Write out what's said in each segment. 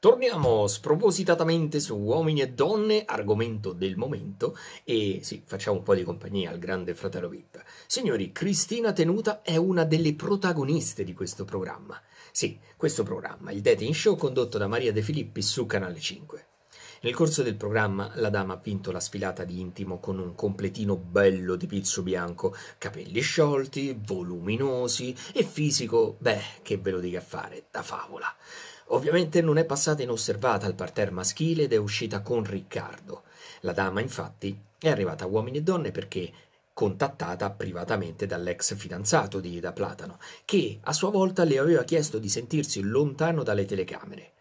Torniamo spropositatamente su uomini e donne, argomento del momento, e sì, facciamo un po' di compagnia al grande fratello VIP. Signori, Cristina Tenuta è una delle protagoniste di questo programma. Sì, questo programma, il dating show condotto da Maria De Filippi su Canale 5. Nel corso del programma la dama ha vinto la sfilata di intimo con un completino bello di pizzo bianco, capelli sciolti, voluminosi e fisico, beh, che ve lo dica fare, da favola. Ovviamente non è passata inosservata al parterre maschile ed è uscita con Riccardo. La dama, infatti, è arrivata a uomini e donne perché contattata privatamente dall'ex fidanzato di Ida Platano, che a sua volta le aveva chiesto di sentirsi lontano dalle telecamere.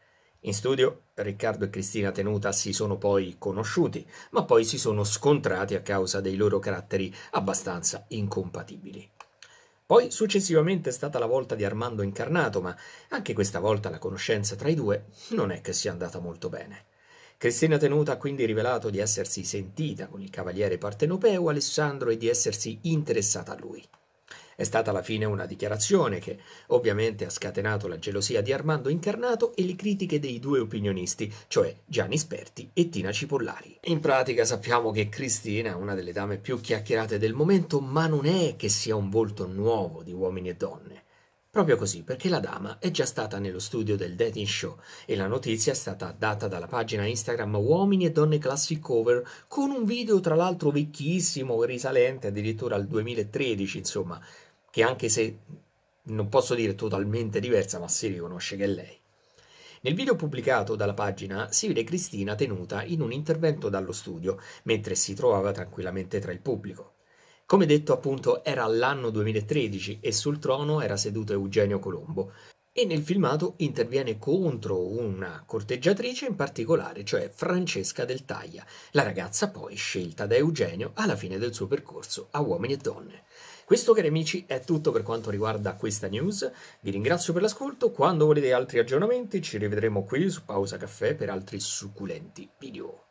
In studio Riccardo e Cristina Tenuta si sono poi conosciuti, ma poi si sono scontrati a causa dei loro caratteri abbastanza incompatibili. Poi successivamente è stata la volta di Armando Incarnato, ma anche questa volta la conoscenza tra i due non è che sia andata molto bene. Cristina Tenuta ha quindi rivelato di essersi sentita con il cavaliere partenopeo Alessandro e di essersi interessata a lui. È stata alla fine una dichiarazione che ovviamente ha scatenato la gelosia di Armando Incarnato e le critiche dei due opinionisti, cioè Gianni Sperti e Tina Cipollari. In pratica sappiamo che Cristina è una delle dame più chiacchierate del momento, ma non è che sia un volto nuovo di uomini e donne. Proprio così, perché la dama è già stata nello studio del dating show e la notizia è stata data dalla pagina Instagram Uomini e Donne Classic Cover con un video tra l'altro vecchissimo, risalente addirittura al 2013, insomma, che anche se non posso dire totalmente diversa, ma si riconosce che è lei. Nel video pubblicato dalla pagina si vede Cristina tenuta in un intervento dallo studio, mentre si trovava tranquillamente tra il pubblico. Come detto appunto era l'anno 2013 e sul trono era seduto Eugenio Colombo, e nel filmato interviene contro una corteggiatrice in particolare, cioè Francesca Del Taglia, la ragazza poi scelta da Eugenio alla fine del suo percorso a Uomini e Donne. Questo, cari amici, è tutto per quanto riguarda questa news. Vi ringrazio per l'ascolto. Quando volete altri aggiornamenti, ci rivedremo qui su Pausa Caffè per altri succulenti video.